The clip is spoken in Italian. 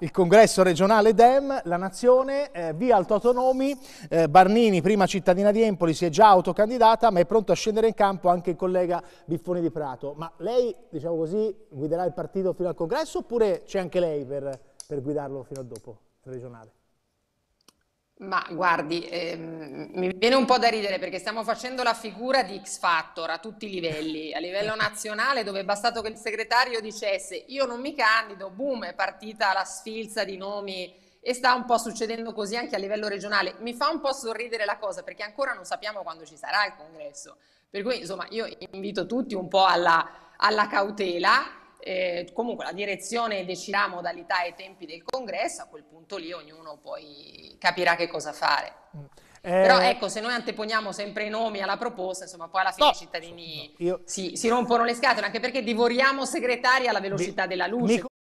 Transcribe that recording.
Il congresso regionale DEM, la nazione, eh, via Alto Autonomi, eh, Barnini, prima cittadina di Empoli, si è già autocandidata ma è pronto a scendere in campo anche il collega Biffoni di Prato. Ma lei, diciamo così, guiderà il partito fino al congresso oppure c'è anche lei per, per guidarlo fino a dopo, regionale? Ma guardi, ehm, mi viene un po' da ridere perché stiamo facendo la figura di X Factor a tutti i livelli, a livello nazionale dove è bastato che il segretario dicesse io non mi candido, boom, è partita la sfilza di nomi e sta un po' succedendo così anche a livello regionale. Mi fa un po' sorridere la cosa perché ancora non sappiamo quando ci sarà il congresso, per cui insomma io invito tutti un po' alla, alla cautela eh, comunque la direzione deciderà modalità e tempi del congresso, a quel punto lì ognuno poi capirà che cosa fare. Mm. Eh, Però ecco, se noi anteponiamo sempre i nomi alla proposta, insomma, poi alla fine no, i cittadini no, io... si, si, rompono le scatole, anche perché divoriamo segretari alla velocità mi, della luce. Mi...